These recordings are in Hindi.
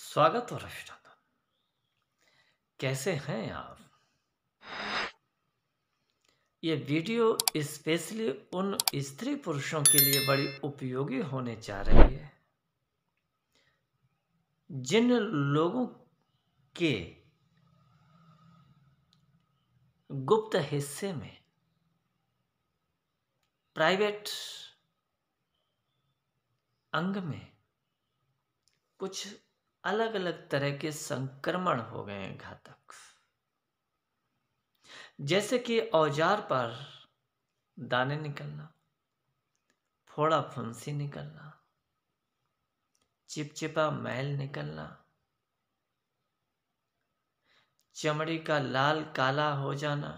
स्वागत और अभिनंदन कैसे हैं आप ये वीडियो स्पेशली उन स्त्री पुरुषों के लिए बड़ी उपयोगी होने जा रही है जिन लोगों के गुप्त हिस्से में प्राइवेट अंग में कुछ अलग अलग तरह के संक्रमण हो गए हैं घातक जैसे कि औजार पर दाने निकलना फोड़ा फुंसी निकलना चिपचिपा मैल निकलना चमड़ी का लाल काला हो जाना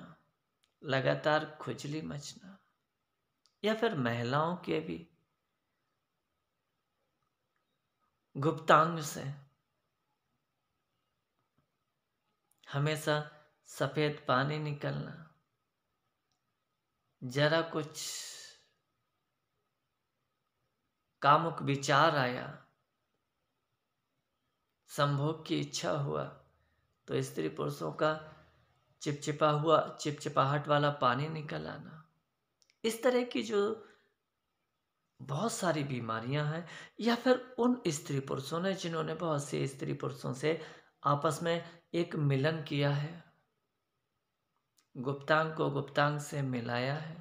लगातार खुजली मचना या फिर महिलाओं के भी गुप्तांग से हमेशा सफ़ेद पानी निकलना जरा कुछ कामुक विचार आया संभोग की इच्छा हुआ तो स्त्री पुरुषों का चिपचिपा हुआ चिपचिपाहट वाला पानी निकल आना इस तरह की जो बहुत सारी बीमारियां हैं या फिर उन स्त्री पुरुषों ने जिन्होंने बहुत से स्त्री पुरुषों से आपस में एक मिलन किया है गुप्तांग को गुप्तांग से मिलाया है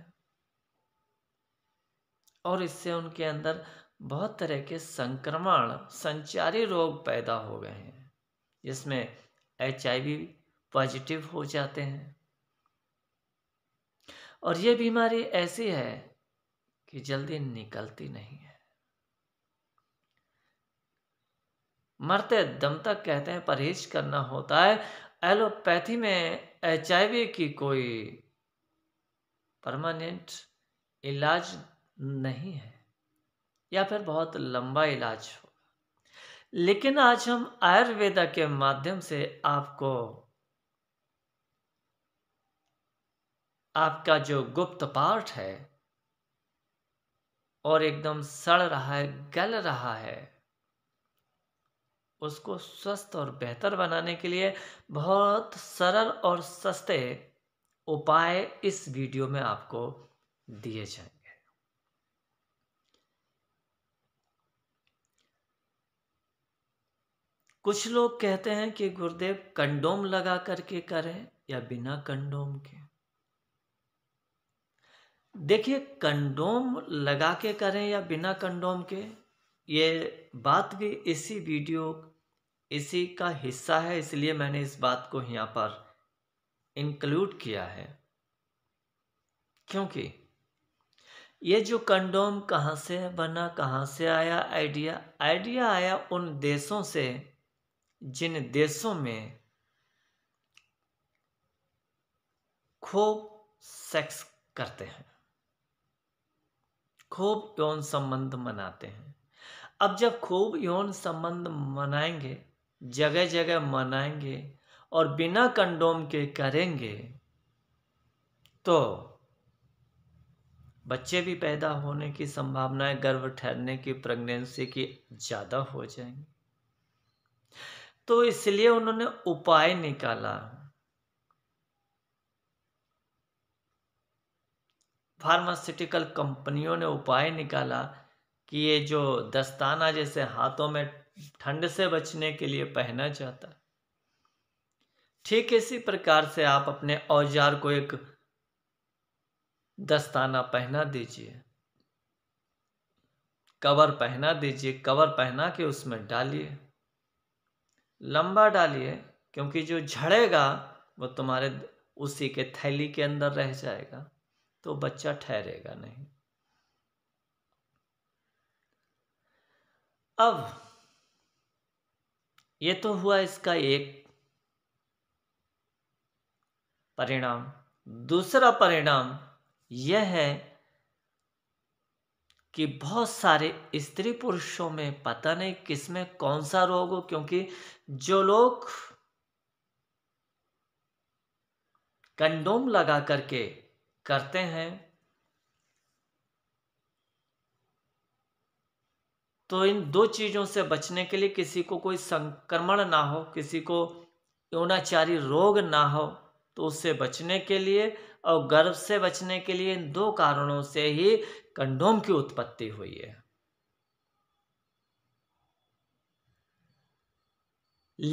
और इससे उनके अंदर बहुत तरह के संक्रमण संचारी रोग पैदा हो गए हैं जिसमें एच पॉजिटिव हो जाते हैं और ये बीमारी ऐसी है कि जल्दी निकलती नहीं है मरते दम तक कहते हैं परहेज करना होता है एलोपैथी में एच की कोई परमानेंट इलाज नहीं है या फिर बहुत लंबा इलाज होगा लेकिन आज हम आयुर्वेदा के माध्यम से आपको आपका जो गुप्त पाठ है और एकदम सड़ रहा है गल रहा है उसको स्वस्थ और बेहतर बनाने के लिए बहुत सरल और सस्ते उपाय इस वीडियो में आपको दिए जाएंगे कुछ लोग कहते हैं कि गुरुदेव कंडोम लगा करके करें या बिना कंडोम के देखिए कंडोम लगा के करें या बिना कंडोम के ये बात भी इसी वीडियो इसी का हिस्सा है इसलिए मैंने इस बात को यहाँ पर इंक्लूड किया है क्योंकि ये जो कंडोम कहाँ से बना कहाँ से आया आइडिया आइडिया आया उन देशों से जिन देशों में खूब सेक्स करते हैं खूब यौन संबंध मनाते हैं अब जब खूब यौन संबंध मनाएंगे जगह जगह मनाएंगे और बिना कंडोम के करेंगे तो बच्चे भी पैदा होने की संभावनाएं गर्भ ठहरने की प्रेगनेंसी की ज़्यादा हो जाएंगी तो इसलिए उन्होंने उपाय निकाला फार्मास्यूटिकल कंपनियों ने उपाय निकाला कि ये जो दस्ताना जैसे हाथों में ठंड से बचने के लिए पहना जाता है ठीक इसी प्रकार से आप अपने औजार को एक दस्ताना पहना दीजिए कवर पहना दीजिए कवर पहना के उसमें डालिए लंबा डालिए क्योंकि जो झड़ेगा वो तुम्हारे उसी के थैली के अंदर रह जाएगा तो बच्चा ठहरेगा नहीं अब ये तो हुआ इसका एक परिणाम दूसरा परिणाम यह है कि बहुत सारे स्त्री पुरुषों में पता नहीं किसमें कौन सा रोग हो क्योंकि जो लोग कंडोम लगा करके करते हैं तो इन दो चीज़ों से बचने के लिए किसी को कोई संक्रमण ना हो किसी को यौनाचारी रोग ना हो तो उससे बचने के लिए और गर्भ से बचने के लिए इन दो कारणों से ही कंडोम की उत्पत्ति हुई है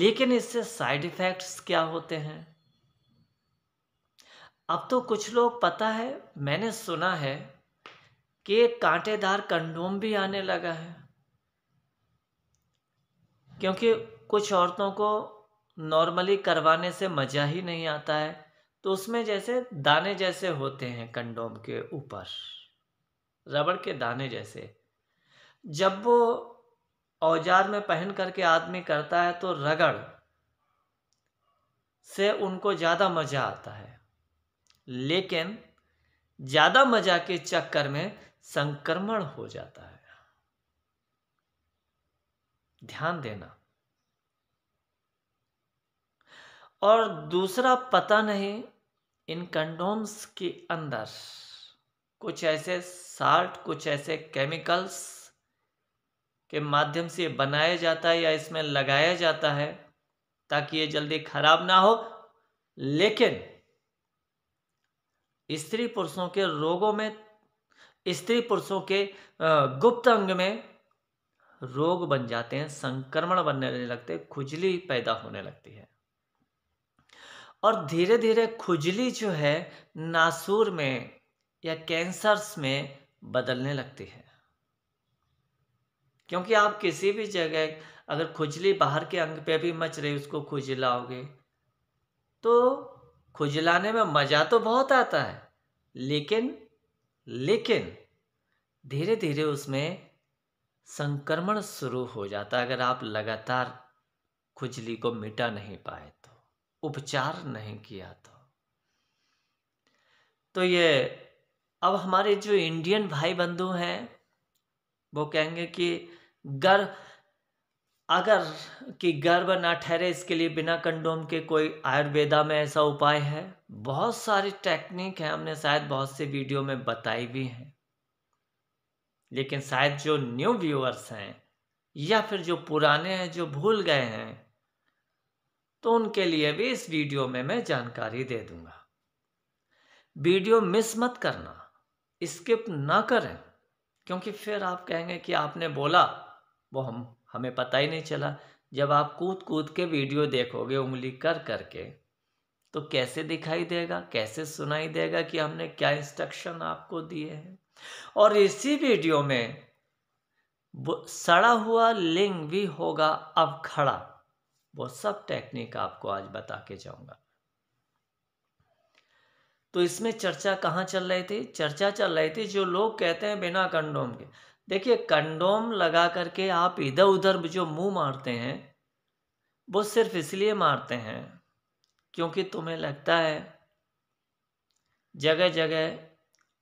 लेकिन इससे साइड इफेक्ट्स क्या होते हैं अब तो कुछ लोग पता है मैंने सुना है कि कांटेदार कंडोम भी आने लगा है क्योंकि कुछ औरतों को नॉर्मली करवाने से मज़ा ही नहीं आता है तो उसमें जैसे दाने जैसे होते हैं कंडोम के ऊपर रबड़ के दाने जैसे जब वो औजार में पहन करके आदमी करता है तो रगड़ से उनको ज़्यादा मज़ा आता है लेकिन ज़्यादा मज़ा के चक्कर में संक्रमण हो जाता है ध्यान देना और दूसरा पता नहीं इन कंडोम्स के अंदर कुछ ऐसे साल्ट कुछ ऐसे केमिकल्स के माध्यम से बनाया जाता है या इसमें लगाया जाता है ताकि ये जल्दी खराब ना हो लेकिन स्त्री पुरुषों के रोगों में स्त्री पुरुषों के गुप्त अंग में रोग बन जाते हैं संक्रमण बनने लगते हैं खुजली पैदा होने लगती है और धीरे धीरे खुजली जो है नासूर में या कैंसर्स में बदलने लगती है क्योंकि आप किसी भी जगह अगर खुजली बाहर के अंग पे भी मच रही उसको खुजलाओगे तो खुजलाने में मज़ा तो बहुत आता है लेकिन लेकिन धीरे धीरे उसमें संक्रमण शुरू हो जाता है अगर आप लगातार खुजली को मिटा नहीं पाए तो उपचार नहीं किया तो तो ये अब हमारे जो इंडियन भाई बंधु हैं वो कहेंगे कि गर्व अगर कि गर्भ ना ठहरे इसके लिए बिना कंडोम के कोई आयुर्वेदा में ऐसा उपाय है बहुत सारी टेक्निक है हमने शायद बहुत से वीडियो में बताई भी हैं लेकिन शायद जो न्यू व्यूअर्स हैं या फिर जो पुराने हैं जो भूल गए हैं तो उनके लिए भी इस वीडियो में मैं जानकारी दे दूंगा वीडियो मिस मत करना स्किप ना करें क्योंकि फिर आप कहेंगे कि आपने बोला वो हम हमें पता ही नहीं चला जब आप कूद कूद के वीडियो देखोगे उंगली कर करके तो कैसे दिखाई देगा कैसे सुनाई देगा कि हमने क्या इंस्ट्रक्शन आपको दिए हैं और इसी वीडियो में सड़ा हुआ लिंग भी होगा अब खड़ा वो सब टेक्निक आपको आज बता के जाऊंगा तो इसमें चर्चा कहाँ चल रही थी चर्चा चल रही थी जो लोग कहते हैं बिना कंडोम के देखिए कंडोम लगा करके आप इधर उधर जो मुंह मारते हैं वो सिर्फ इसलिए मारते हैं क्योंकि तुम्हें लगता है जगह जगह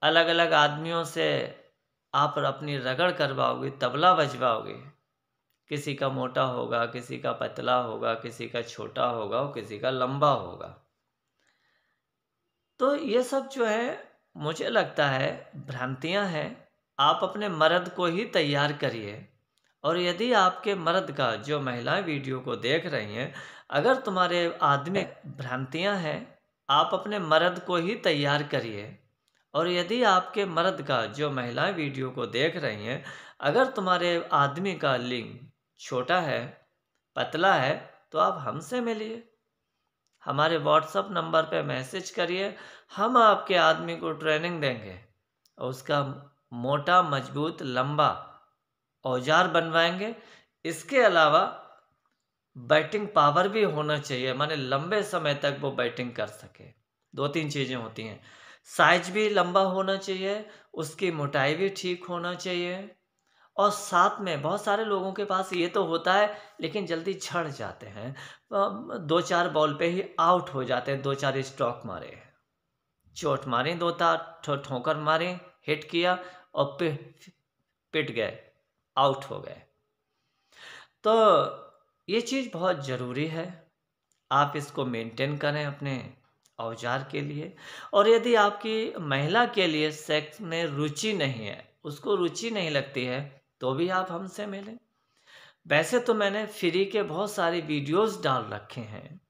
अलग अलग आदमियों से आप अपनी रगड़ करवाओगे तबला बजवाओगे किसी का मोटा होगा किसी का पतला होगा किसी का छोटा होगा और किसी का लंबा होगा तो ये सब जो है मुझे लगता है भ्रांतियां हैं आप अपने मर्द को ही तैयार करिए और यदि आपके मर्द का जो महिलाएं वीडियो को देख रही हैं अगर तुम्हारे आदमी भ्रांतियां हैं आप अपने मर्द को ही तैयार करिए और यदि आपके मर्द का जो महिलाएं वीडियो को देख रही हैं अगर तुम्हारे आदमी का लिंग छोटा है पतला है तो आप हमसे मिलिए हमारे व्हाट्सअप नंबर पे मैसेज करिए हम आपके आदमी को ट्रेनिंग देंगे और उसका मोटा मजबूत लंबा औजार बनवाएंगे इसके अलावा बैटिंग पावर भी होना चाहिए माने लंबे समय तक वो बैटिंग कर सके दो तीन चीज़ें होती हैं साइज भी लंबा होना चाहिए उसकी मोटाई भी ठीक होना चाहिए और साथ में बहुत सारे लोगों के पास ये तो होता है लेकिन जल्दी झड़ जाते हैं दो चार बॉल पे ही आउट हो जाते हैं दो चार स्ट्रोक मारे चोट मारे दो तार ठोकर मारे हिट किया और पि, पिट गए आउट हो गए तो ये चीज़ बहुत ज़रूरी है आप इसको मेंटेन करें अपने औजार के लिए और यदि आपकी महिला के लिए सेक्स में रुचि नहीं है उसको रुचि नहीं लगती है तो भी आप हमसे मिलें वैसे तो मैंने फ्री के बहुत सारे वीडियोस डाल रखे हैं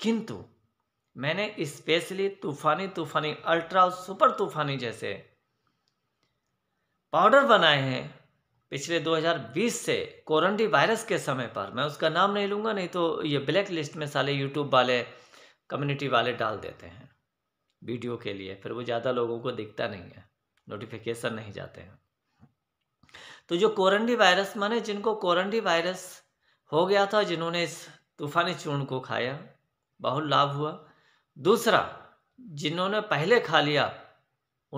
किंतु मैंने स्पेशली तूफानी तूफानी अल्ट्रा सुपर तूफानी जैसे पाउडर बनाए हैं पिछले 2020 से कोरोना वायरस के समय पर मैं उसका नाम नहीं लूँगा नहीं तो ये ब्लैक लिस्ट में साले यूट्यूब वाले कम्युनिटी वाले डाल देते हैं वीडियो के लिए फिर वो ज़्यादा लोगों को दिखता नहीं है नोटिफिकेशन नहीं जाते हैं तो जो कोरंडी वायरस माने जिनको कोरंडी वायरस हो गया था जिन्होंने इस तूफानी चूर्ण को खाया बहुत लाभ हुआ दूसरा जिन्होंने पहले खा लिया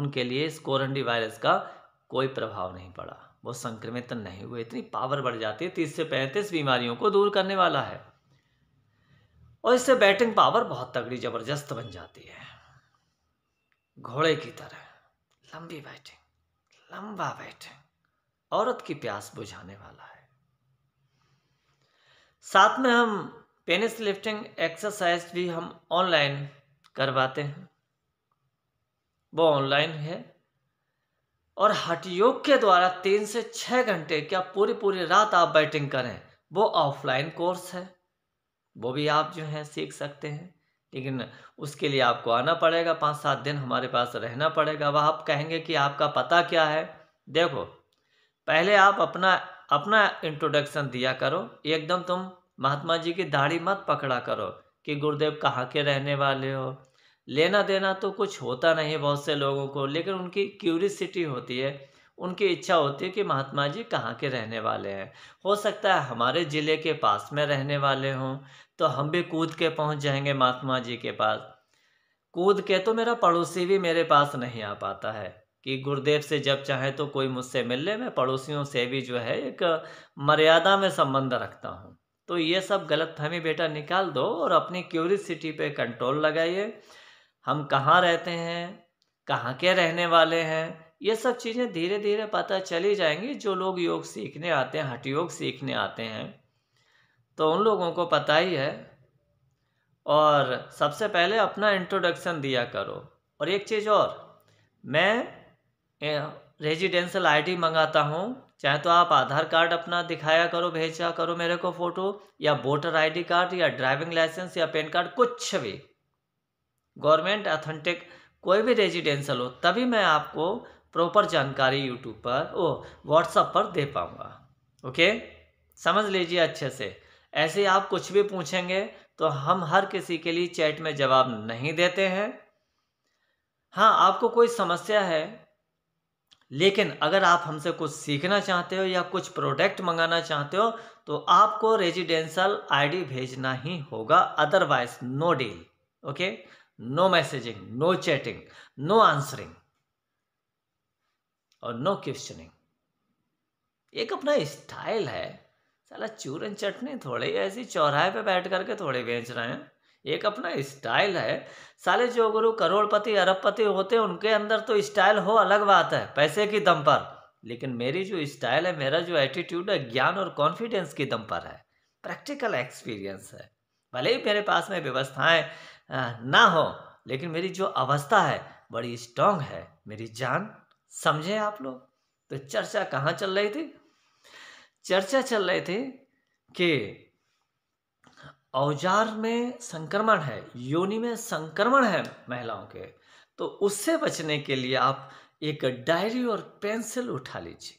उनके लिए इस कोरंडी वायरस का कोई प्रभाव नहीं पड़ा वो संक्रमित नहीं हुए इतनी पावर बढ़ जाती है तीस से पैंतीस बीमारियों को दूर करने वाला है और इससे बैटिंग पावर बहुत तगड़ी ज़बरदस्त बन जाती है घोड़े की तरह लंबी बैटिंग लंबा बैटिंग औरत की प्यास बुझाने वाला है साथ में हम पेनिस लिफ्टिंग एक्सरसाइज भी हम ऑनलाइन करवाते हैं वो ऑनलाइन है और हट योग के द्वारा तीन से छः घंटे क्या पूरी पूरी रात आप बैटिंग करें वो ऑफलाइन कोर्स है वो भी आप जो है सीख सकते हैं लेकिन उसके लिए आपको आना पड़ेगा पाँच सात दिन हमारे पास रहना पड़ेगा वह आप कहेंगे कि आपका पता क्या है देखो पहले आप अपना अपना इंट्रोडक्शन दिया करो एकदम तुम महात्मा जी की दाढ़ी मत पकड़ा करो कि गुरुदेव कहाँ के रहने वाले हो लेना देना तो कुछ होता नहीं बहुत से लोगों को लेकिन उनकी क्यूरिसिटी होती है उनकी इच्छा होती है कि महात्मा जी कहाँ के रहने वाले हैं हो सकता है हमारे ज़िले के पास में रहने वाले हों तो हम भी कूद के पहुँच जाएंगे महात्मा जी के पास कूद के तो मेरा पड़ोसी भी मेरे पास नहीं आ पाता है कि गुरुदेव से जब चाहे तो कोई मुझसे मिल ले मैं पड़ोसियों से भी जो है एक मर्यादा में संबंध रखता हूँ तो ये सब गलत फहमी बेटा निकाल दो और अपनी क्यूरिसिटी पे कंट्रोल लगाइए हम कहाँ रहते हैं कहाँ के रहने वाले हैं ये सब चीज़ें धीरे धीरे पता चली जाएंगी जो लोग योग सीखने आते हैं हठ योग सीखने आते हैं तो उन लोगों को पता ही है और सबसे पहले अपना इंट्रोडक्शन दिया करो और एक चीज़ और मैं रेजिडेंशल आईडी मंगाता हूँ चाहे तो आप आधार कार्ड अपना दिखाया करो भेजा करो मेरे को फ़ोटो या वोटर आईडी कार्ड या ड्राइविंग लाइसेंस या पेन कार्ड कुछ भी गवर्नमेंट अथेंटिक कोई भी रेजिडेंशल हो तभी मैं आपको प्रॉपर जानकारी यूट्यूब पर ओ व्हाट्सअप पर दे पाऊंगा ओके समझ लीजिए अच्छे से ऐसे आप कुछ भी पूछेंगे तो हम हर किसी के लिए चैट में जवाब नहीं देते हैं हाँ आपको कोई समस्या है लेकिन अगर आप हमसे कुछ सीखना चाहते हो या कुछ प्रोडक्ट मंगाना चाहते हो तो आपको रेजिडेंशियल आईडी भेजना ही होगा otherwise no deal okay no messaging no chatting no answering और नो क्वेश्चनिंग एक अपना स्टाइल है साला चूरन चटनी थोड़े ऐसी चौराहे पे बैठ करके थोड़े बेच रहे हैं एक अपना स्टाइल है साले जो गुरु करोड़पति अरबपति होते हैं उनके अंदर तो स्टाइल हो अलग बात है पैसे की दम पर लेकिन मेरी जो स्टाइल है मेरा जो एटीट्यूड है ज्ञान और कॉन्फिडेंस की दम पर है प्रैक्टिकल एक्सपीरियंस है भले ही मेरे पास में व्यवस्थाएं ना हो लेकिन मेरी जो अवस्था है बड़ी स्ट्रांग है मेरी जान समझे आप लोग तो चर्चा कहाँ चल रही थी चर्चा चल रही थी कि औजार में संक्रमण है योनि में संक्रमण है महिलाओं के तो उससे बचने के लिए आप एक डायरी और पेंसिल उठा लीजिए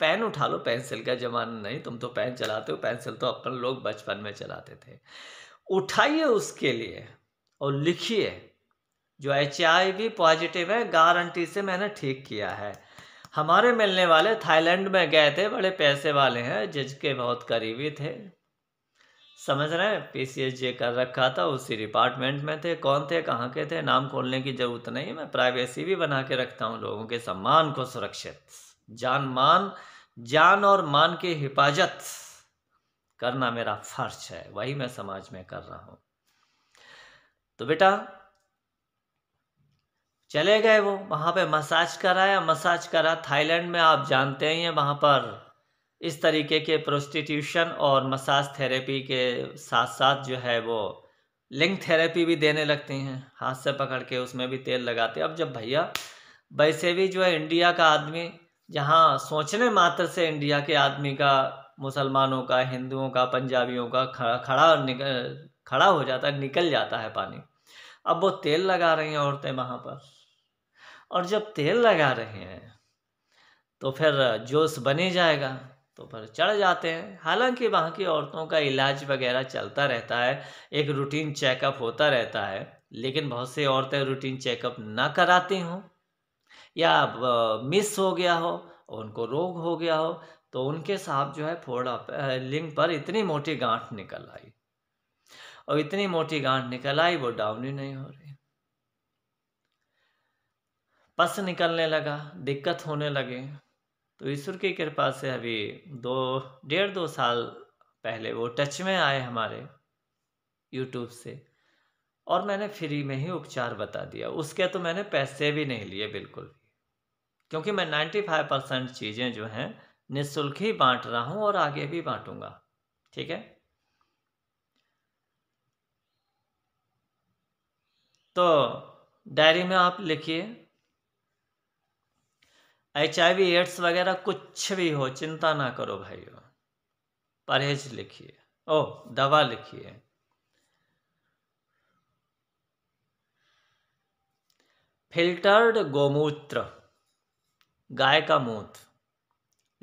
पेन उठा लो पेंसिल का जमाना नहीं तुम तो पेन चलाते हो पेंसिल तो अपन लोग बचपन में चलाते थे उठाइए उसके लिए और लिखिए जो एच भी पॉजिटिव है गारंटी से मैंने ठीक किया है हमारे मिलने वाले थाईलैंड में गए थे बड़े पैसे वाले हैं जज के बहुत करीबी थे समझ रहे हैं पी सी जे कर रखा था उसी डिपार्टमेंट में थे कौन थे कहाँ के थे नाम खोलने की ज़रूरत नहीं मैं प्राइवेसी भी बना के रखता हूँ लोगों के सम्मान को सुरक्षित जान मान जान और मान की हिफाजत करना मेरा फर्ज है वही मैं समाज में कर रहा हूँ तो बेटा चले गए वो वहाँ पे मसाज कराया मसाज करा थाईलैंड में आप जानते ही हैं वहाँ पर इस तरीके के प्रोस्टिट्यूशन और मसाज थेरेपी के साथ साथ जो है वो लिंग थेरेपी भी देने लगती हैं हाथ से पकड़ के उसमें भी तेल लगाते अब जब भैया वैसे भी जो है इंडिया का आदमी जहाँ सोचने मात्र से इंडिया के आदमी का मुसलमानों का हिंदुओं का पंजाबियों का खड़ा खड़ा हो जाता है निकल जाता है पानी अब वो तेल लगा रही हैं औरतें वहाँ पर और जब तेल लगा रहे हैं तो फिर जोश बने जाएगा तो फिर चढ़ जाते हैं हालांकि वहाँ की औरतों का इलाज वगैरह चलता रहता है एक रूटीन चेकअप होता रहता है लेकिन बहुत से औरतें रूटीन चेकअप ना कराती हों या मिस हो गया हो उनको रोग हो गया हो तो उनके साथ जो है फोड़ा लिंग पर इतनी मोटी गांठ निकल आई और इतनी मोटी गांठ निकल आई वो डाउन ही नहीं हो रही पस निकलने लगा दिक्कत होने लगे तो ईश्वर की कृपा से अभी दो डेढ़ दो साल पहले वो टच में आए हमारे यूट्यूब से और मैंने फ्री में ही उपचार बता दिया उसके तो मैंने पैसे भी नहीं लिए बिल्कुल क्योंकि मैं 95 परसेंट चीज़ें जो हैं निःशुल्क ही बांट रहा हूँ और आगे भी बांटूंगा ठीक है तो डायरी में आप लिखिए एच एड्स वगैरह कुछ भी हो चिंता ना करो भाइयों परहेज लिखिए ओ दवा लिखिए फिल्टर्ड गोमूत्र गाय का मूत्र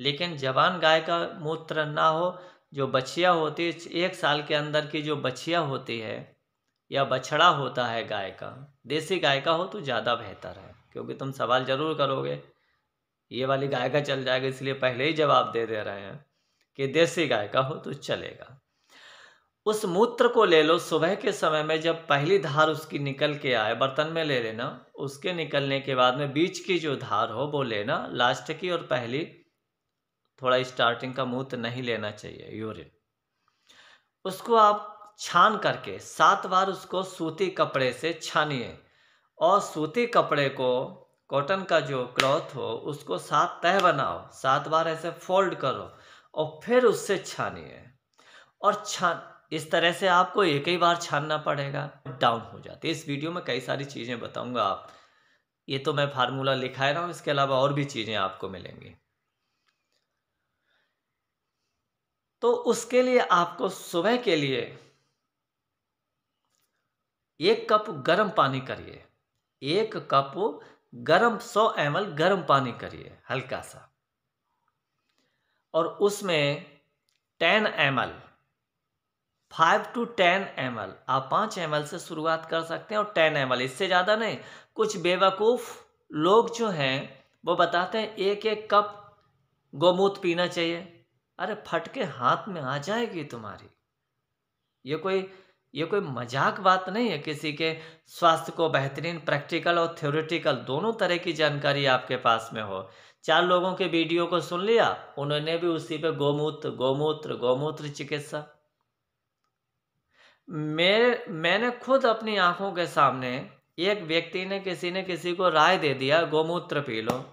लेकिन जवान गाय का मूत्र ना हो जो बछिया होती है एक साल के अंदर की जो बछिया होती है या बछड़ा होता है गाय का देसी गाय का हो तो ज़्यादा बेहतर है क्योंकि तुम सवाल ज़रूर करोगे ये वाली गाय का चल जाएगा इसलिए पहले ही जवाब दे दे रहे हैं कि देसी गाय का हो तो चलेगा उस मूत्र को ले लो सुबह के समय में जब पहली धार उसकी निकल के आए बर्तन में ले लेना उसके निकलने के बाद में बीच की जो धार हो वो लेना लास्ट की और पहली थोड़ा स्टार्टिंग का मूत्र नहीं लेना चाहिए यूरिन उसको आप छान करके सात बार उसको सूती कपड़े से छानिए और सूती कपड़े को कॉटन का जो क्लॉथ हो उसको सात तह बनाओ सात बार ऐसे फोल्ड करो और फिर उससे छानिए और छान इस तरह से आपको एक ही बार छानना पड़ेगा डाउन हो जाती है इस वीडियो में कई सारी चीज़ें बताऊंगा आप ये तो मैं फार्मूला लिखा रहा हूँ इसके अलावा और भी चीज़ें आपको मिलेंगी तो उसके लिए आपको सुबह के लिए एक कप गर्म पानी करिए एक कप गर्म 100 एम गर्म पानी करिए हल्का सा और उसमें 10 M five to ten M आप 5 एम से शुरुआत कर सकते हैं और टेन एम इससे ज़्यादा नहीं कुछ बेवकूफ़ लोग जो हैं वो बताते हैं एक एक कप गौमूत्र पीना चाहिए अरे फटके हाथ में आ जाएगी तुम्हारी ये कोई ये कोई मजाक बात नहीं है किसी के स्वास्थ्य को बेहतरीन प्रैक्टिकल और थ्योरेटिकल दोनों तरह की जानकारी आपके पास में हो चार लोगों के वीडियो को सुन लिया उन्होंने भी उसी पे गोमूत्र गोमूत्र गोमूत्र चिकित्सा मेरे मैंने खुद अपनी आंखों के सामने एक व्यक्ति ने किसी ने किसी को राय दे दिया गोमूत्र पी लो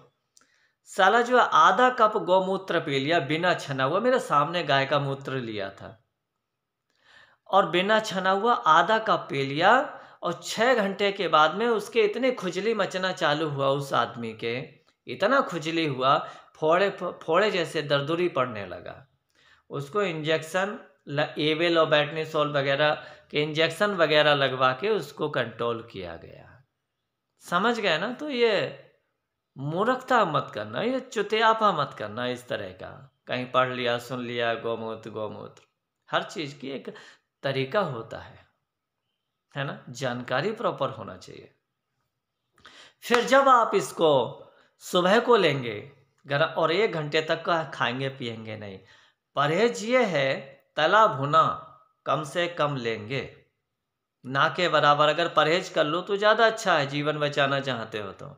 साला जो आधा कप गोमूत्र पी लिया बिना छना हुआ मेरे सामने गाय का मूत्र लिया था और बिना छना हुआ आधा कप पी लिया और छः घंटे के बाद में उसके इतने खुजली मचना चालू हुआ उस आदमी के इतना खुजली हुआ फोड़े फोड़े जैसे दर्दुरी पड़ने लगा उसको इंजेक्शन एवेल और बैटनीसोल वगैरह के इंजेक्शन वगैरह लगवा के उसको कंट्रोल किया गया समझ गए ना तो ये मूर्खता मत करना ये चुतियापा मत करना इस तरह का कहीं पढ़ लिया सुन लिया गौमूत्र गौमूत्र हर चीज़ की एक तरीका होता है है ना जानकारी प्रॉपर होना चाहिए फिर जब आप इसको सुबह को लेंगे गर्म और एक घंटे तक का खाएंगे पिएंगे नहीं परहेज ये है तला भुना कम से कम लेंगे ना के बराबर अगर परहेज कर लो तो ज़्यादा अच्छा है जीवन बचाना चाहते हो तो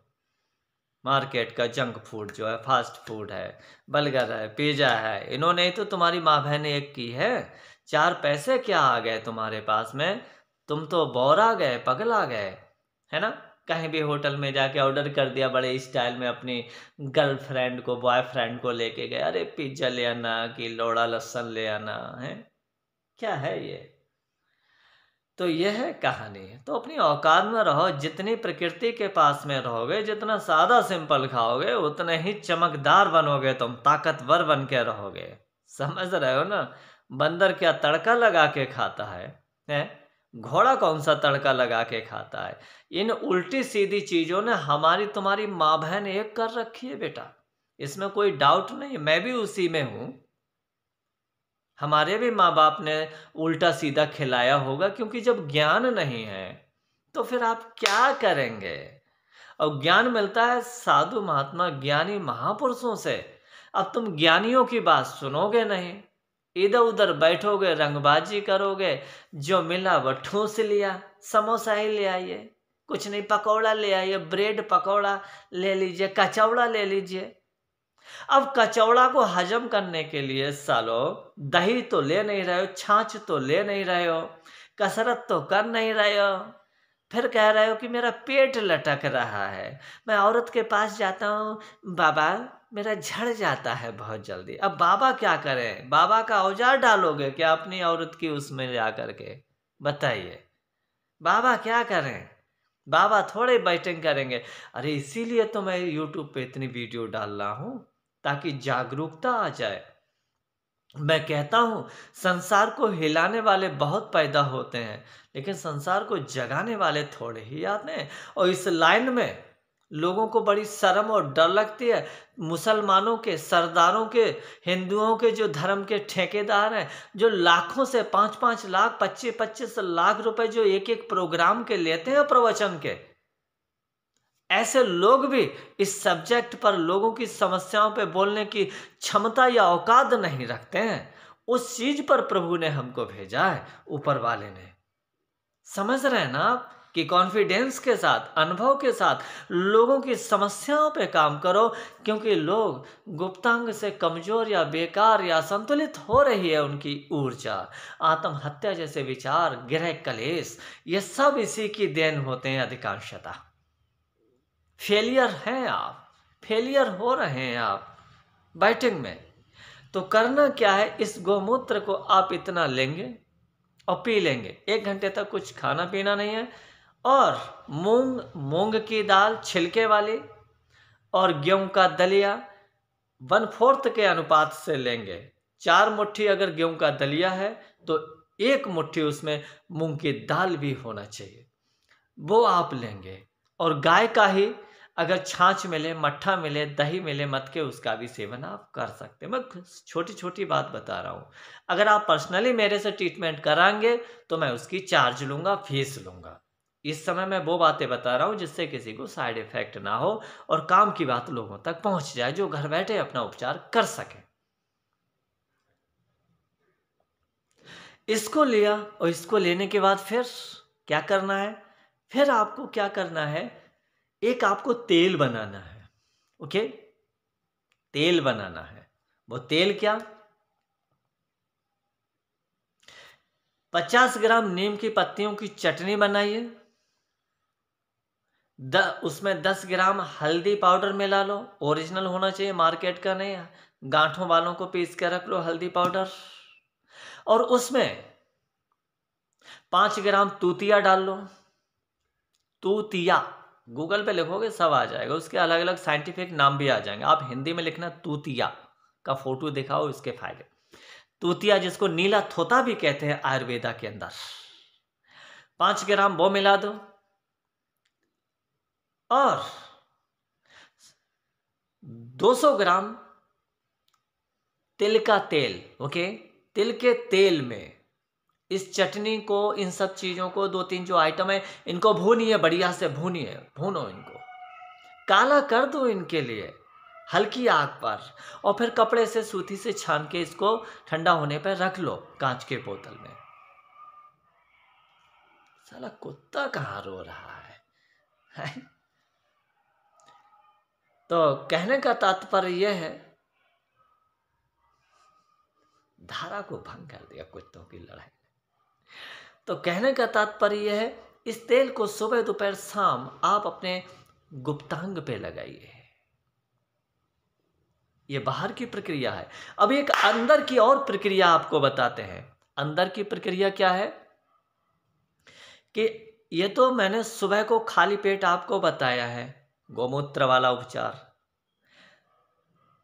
मार्केट का जंक फूड जो है फास्ट फूड है बर्गर है पिज़्ज़ा है इन्होंने तो तुम्हारी माँ बहन ने एक की है चार पैसे क्या आ गए तुम्हारे पास में तुम तो बौरा गए पगला गए है ना कहीं भी होटल में जाके ऑर्डर कर दिया बड़े स्टाइल में अपनी गर्लफ्रेंड को बॉयफ्रेंड को लेके गए अरे पिज्जा ले आना कि लोड़ा लहसन ले आना है क्या है ये तो यह है कहानी तो अपनी औकात में रहो जितनी प्रकृति के पास में रहोगे जितना सादा सिंपल खाओगे उतने ही चमकदार बनोगे तुम ताकतवर बन के रहोगे समझ रहे हो ना बंदर क्या तड़का लगा के खाता है हैं घोड़ा कौन सा तड़का लगा के खाता है इन उल्टी सीधी चीज़ों ने हमारी तुम्हारी माँ बहन एक कर रखी है बेटा इसमें कोई डाउट नहीं मैं भी उसी में हूं हमारे भी माँ बाप ने उल्टा सीधा खिलाया होगा क्योंकि जब ज्ञान नहीं है तो फिर आप क्या करेंगे और ज्ञान मिलता है साधु महात्मा ज्ञानी महापुरुषों से अब तुम ज्ञानियों की बात सुनोगे नहीं इधर उधर बैठोगे रंगबाजी करोगे जो मिला वह ठूस लिया समोसा ही ले आइए कुछ नहीं पकौड़ा ले आइए ब्रेड पकौड़ा ले लीजिए कचौड़ा ले लीजिए अब कचौड़ा को हजम करने के लिए सालो दही तो ले नहीं रहे हो छाछ तो ले नहीं रहे हो कसरत तो कर नहीं रहे हो फिर कह रहे हो कि मेरा पेट लटक रहा है मैं औरत के पास जाता हूँ बाबा मेरा झड़ जाता है बहुत जल्दी अब बाबा क्या करें बाबा का औजार डालोगे क्या अपनी औरत की उसमें जा कर के बताइए बाबा क्या करें बाबा थोड़े बैटिंग करेंगे अरे इसीलिए तो मैं यूट्यूब पे इतनी वीडियो डाल रहा हूँ ताकि जागरूकता आ जाए मैं कहता हूँ संसार को हिलाने वाले बहुत पैदा होते हैं लेकिन संसार को जगाने वाले थोड़े ही आते हैं और इस लाइन में लोगों को बड़ी शर्म और डर लगती है मुसलमानों के सरदारों के हिंदुओं के जो धर्म के ठेकेदार हैं जो लाखों से पाँच पाँच लाख पच्चीस पच्चीस लाख रुपए जो एक एक प्रोग्राम के लेते हैं प्रवचन के ऐसे लोग भी इस सब्जेक्ट पर लोगों की समस्याओं पे बोलने की क्षमता या औकात नहीं रखते हैं उस चीज़ पर प्रभु ने हमको भेजा है ऊपर वाले ने समझ रहे हैं ना आप कि कॉन्फिडेंस के साथ अनुभव के साथ लोगों की समस्याओं पे काम करो क्योंकि लोग गुप्तांग से कमज़ोर या बेकार या संतुलित हो रही है उनकी ऊर्जा आत्महत्या जैसे विचार गृह कलेश ये सब इसी की देन होते हैं अधिकांशता फेलियर हैं आप फेलियर हो रहे हैं आप बैटिंग में तो करना क्या है इस गोमूत्र को आप इतना लेंगे और पी लेंगे एक घंटे तक कुछ खाना पीना नहीं है और मूंग मूंग की दाल छिलके वाली और गेहूं का दलिया वन फोर्थ के अनुपात से लेंगे चार मुट्ठी अगर गेहूं का दलिया है तो एक मुट्ठी उसमें मूंग की दाल भी होना चाहिए वो आप लेंगे और गाय का ही अगर छाछ मिले मट्ठा मिले दही मिले मत के उसका भी सेवन आप कर सकते हैं मैं छोटी छोटी बात बता रहा हूँ अगर आप पर्सनली मेरे से ट्रीटमेंट कराएंगे तो मैं उसकी चार्ज लूँगा फीस लूँगा इस समय मैं वो बातें बता रहा हूँ जिससे किसी को साइड इफेक्ट ना हो और काम की बात लोगों तक पहुंच जाए जो घर बैठे अपना उपचार कर सके इसको लिया और इसको लेने के बाद फिर क्या करना है फिर आपको क्या करना है एक आपको तेल बनाना है ओके तेल बनाना है वो तेल क्या पचास ग्राम नीम की पत्तियों की चटनी बनाइए द उसमें दस ग्राम हल्दी पाउडर मिला लो ओरिजिनल होना चाहिए मार्केट का नहीं गांठों वालों को पीस कर रख लो हल्दी पाउडर और उसमें पांच ग्राम तूतिया डाल लो तूतिया गूगल पे लिखोगे सब आ जाएगा उसके अलग अलग साइंटिफिक नाम भी आ जाएंगे आप हिंदी में लिखना तूतिया का फोटो दिखाओ इसके फायदे तूतिया जिसको नीला थोता भी कहते हैं आयुर्वेदा के अंदर पांच ग्राम वो मिला दो और 200 ग्राम तिल का तेल ओके तिल के तेल में इस चटनी को इन सब चीज़ों को दो तीन जो आइटम है इनको भूनिए बढ़िया से भूनिए भूनो इनको काला कर दो इनके लिए हल्की आग पर और फिर कपड़े से सूती से छान के इसको ठंडा होने पर रख लो कांच के बोतल में साला कुत्ता कहाँ रो रहा है तो कहने का तात्पर्य यह है धारा को भंग कर दिया कुत्तों की लड़ाई तो कहने का तात्पर्य यह है इस तेल को सुबह दोपहर शाम आप अपने गुप्तांग पे लगाइए ये बाहर की प्रक्रिया है अब एक अंदर की और प्रक्रिया आपको बताते हैं अंदर की प्रक्रिया क्या है कि ये तो मैंने सुबह को खाली पेट आपको बताया है गौमूत्र वाला उपचार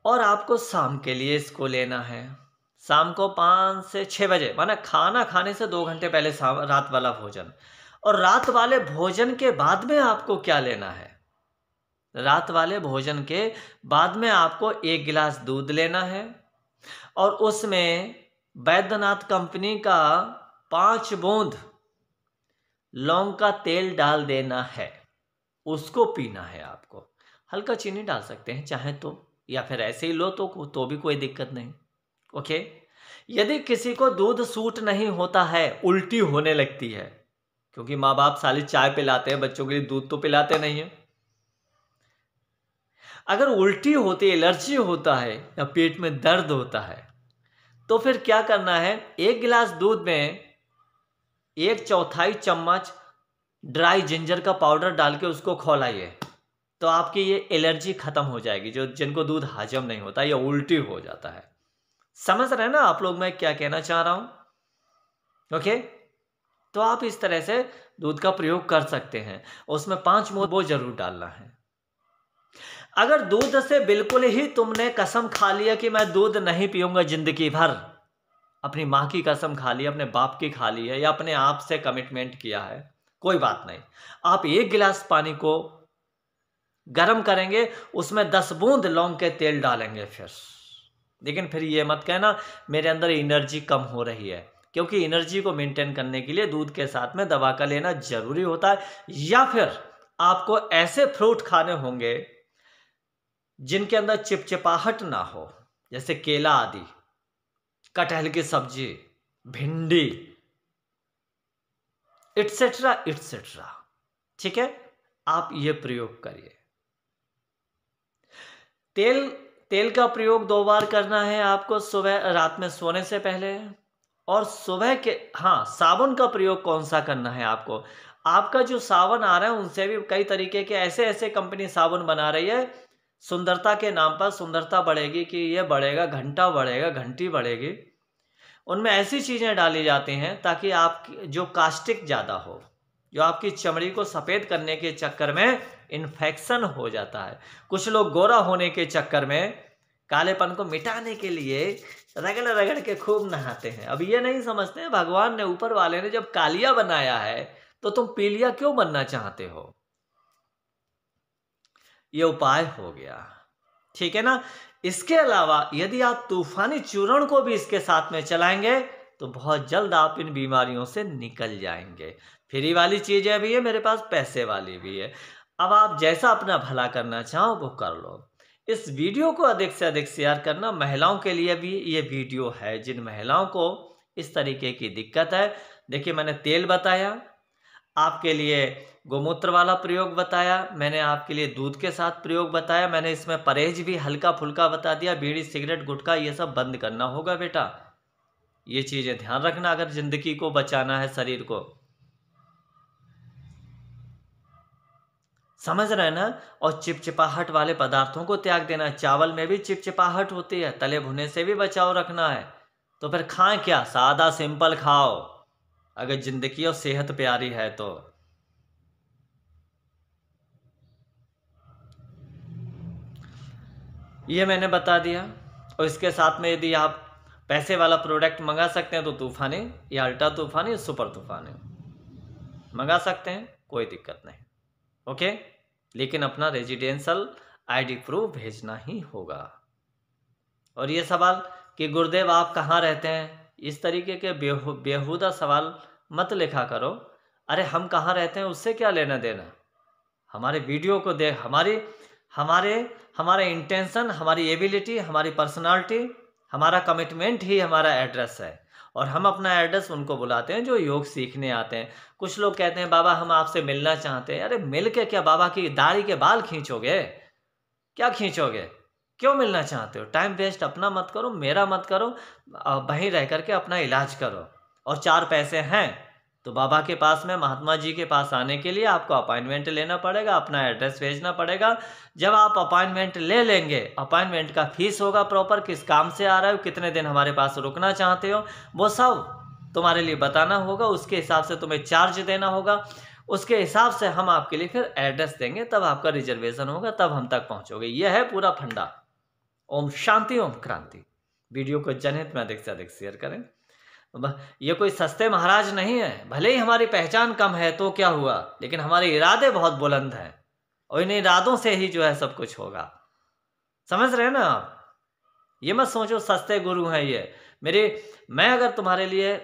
और आपको शाम के लिए इसको लेना है शाम को पाँच से छः बजे माना खाना खाने से दो घंटे पहले शाम रात वाला भोजन और रात वाले भोजन के बाद में आपको क्या लेना है रात वाले भोजन के बाद में आपको एक गिलास दूध लेना है और उसमें वैद्यनाथ कंपनी का पांच बूंद लौंग का तेल डाल देना है उसको पीना है आपको हल्का चीनी डाल सकते हैं चाहे तो या फिर ऐसे ही लो तो तो भी कोई दिक्कत नहीं ओके यदि किसी को दूध सूट नहीं होता है उल्टी होने लगती है क्योंकि माँ बाप साली चाय पिलाते हैं बच्चों के लिए दूध तो पिलाते नहीं है अगर उल्टी होती एलर्जी होता है या पेट में दर्द होता है तो फिर क्या करना है एक गिलास दूध में एक चौथाई चम्मच ड्राई जिंजर का पाउडर डाल के उसको खोलाइए तो आपकी ये एलर्जी ख़त्म हो जाएगी जो जिनको दूध हजम नहीं होता या उल्टी हो जाता है समझ रहे हैं ना आप लोग मैं क्या कहना चाह रहा हूँ ओके तो आप इस तरह से दूध का प्रयोग कर सकते हैं उसमें पांच मोह वो जरूर डालना है अगर दूध से बिल्कुल ही तुमने कसम खा लिया कि मैं दूध नहीं पीऊंगा जिंदगी भर अपनी माँ की कसम खा ली अपने बाप की खा ली है या अपने आप से कमिटमेंट किया है कोई बात नहीं आप एक गिलास पानी को गर्म करेंगे उसमें दस बूंद लौंग के तेल डालेंगे फिर लेकिन फिर ये मत कहना मेरे अंदर एनर्जी कम हो रही है क्योंकि एनर्जी को मेंटेन करने के लिए दूध के साथ में दवा का लेना जरूरी होता है या फिर आपको ऐसे फ्रूट खाने होंगे जिनके अंदर चिपचिपाहट ना हो जैसे केला आदि कटहल की सब्जी भिंडी एट्सेट्रा एट्सेट्रा ठीक है आप ये प्रयोग करिए तेल तेल का प्रयोग दो बार करना है आपको सुबह रात में सोने से पहले और सुबह के हाँ साबुन का प्रयोग कौन सा करना है आपको आपका जो साबुन आ रहा है उनसे भी कई तरीके के ऐसे ऐसे कंपनी साबुन बना रही है सुंदरता के नाम पर सुंदरता बढ़ेगी कि ये बढ़ेगा घंटा बढ़ेगा घंटी बढ़ेगी उनमें ऐसी चीज़ें डाली जाती हैं ताकि आपकी जो कास्टिक ज़्यादा हो जो आपकी चमड़ी को सफ़ेद करने के चक्कर में इन्फेक्शन हो जाता है कुछ लोग गोरा होने के चक्कर में कालेपन को मिटाने के लिए रगड़ रगड़ के खूब नहाते हैं अब ये नहीं समझते हैं भगवान ने ऊपर वाले ने जब कालिया बनाया है तो तुम पीलिया क्यों बनना चाहते हो ये उपाय हो गया ठीक है ना इसके अलावा यदि आप तूफानी चूर्ण को भी इसके साथ में चलाएंगे तो बहुत जल्द आप इन बीमारियों से निकल जाएंगे फ्री वाली चीज़ें भी है मेरे पास पैसे वाली भी है अब आप जैसा अपना भला करना चाहो वो कर लो इस वीडियो को अधिक से अधिक शेयर करना महिलाओं के लिए भी ये वीडियो है जिन महिलाओं को इस तरीके की दिक्कत है देखिए मैंने तेल बताया आपके लिए गोमूत्र वाला प्रयोग बताया मैंने आपके लिए दूध के साथ प्रयोग बताया मैंने इसमें परहेज भी हल्का फुल्का बता दिया बीड़ी सिगरेट गुटखा ये सब बंद करना होगा बेटा ये चीज़ें ध्यान रखना अगर ज़िंदगी को बचाना है शरीर को समझ रहे हैं ना और चिपचिपाहट वाले पदार्थों को त्याग देना चावल में भी चिपचिपाहट होती है तले भुने से भी बचाव रखना है तो फिर खाएं क्या सादा सिंपल खाओ अगर ज़िंदगी और सेहत प्यारी है तो ये मैंने बता दिया और इसके साथ में यदि आप पैसे वाला प्रोडक्ट मंगा सकते हैं तो तूफ़ानी या अल्टा तूफ़ानी सुपर तूफ़ानी मंगा सकते हैं कोई दिक्कत नहीं ओके लेकिन अपना रेजिडेंशल आईडी प्रूफ भेजना ही होगा और ये सवाल कि गुरुदेव आप कहाँ रहते हैं इस तरीके के बेहू बेहूदा सवाल मत लिखा करो अरे हम कहाँ रहते हैं उससे क्या लेना देना हमारे वीडियो को देख हमारी हमारे हमारा इंटेंशन हमारी एबिलिटी हमारी पर्सनालिटी हमारा कमिटमेंट ही हमारा एड्रेस है और हम अपना एड्रेस उनको बुलाते हैं जो योग सीखने आते हैं कुछ लोग कहते हैं बाबा हम आपसे मिलना चाहते हैं अरे मिल के क्या बाबा की दाढ़ी के बाल खींचोगे क्या खींचोगे क्यों मिलना चाहते हो टाइम वेस्ट अपना मत करो मेरा मत करो वहीं रह करके अपना इलाज करो और चार पैसे हैं तो बाबा के पास में महात्मा जी के पास आने के लिए आपको अपॉइंटमेंट लेना पड़ेगा अपना एड्रेस भेजना पड़ेगा जब आप अपॉइंटमेंट ले लेंगे अपॉइंटमेंट का फीस होगा प्रॉपर किस काम से आ रहे हो कितने दिन हमारे पास रुकना चाहते हो वो सब तुम्हारे लिए बताना होगा उसके हिसाब से तुम्हें चार्ज देना होगा उसके हिसाब से हम आपके लिए फिर एड्रेस देंगे तब आपका रिजर्वेशन होगा तब हम तक पहुंचोगे यह है पूरा फंडा ओम शांति ओम क्रांति वीडियो को जनहित में अधिक से अधिक शेयर करें ये कोई सस्ते महाराज नहीं है भले ही हमारी पहचान कम है तो क्या हुआ लेकिन हमारे इरादे बहुत बुलंद हैं और इन इरादों से ही जो है सब कुछ होगा समझ रहे हैं ना आप ये मत सोचो सस्ते गुरु हैं ये मेरे मैं अगर तुम्हारे लिए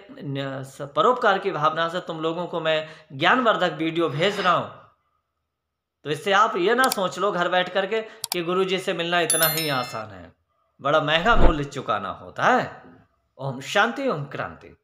परोपकार की भावना से तुम लोगों को मैं ज्ञानवर्धक वीडियो भेज रहा हूँ तो इससे आप ये ना सोच लो घर बैठ करके कि गुरु जी से मिलना इतना ही आसान है बड़ा महंगा मूल्य चुकाना होता है ओम शांति ओम क्रांति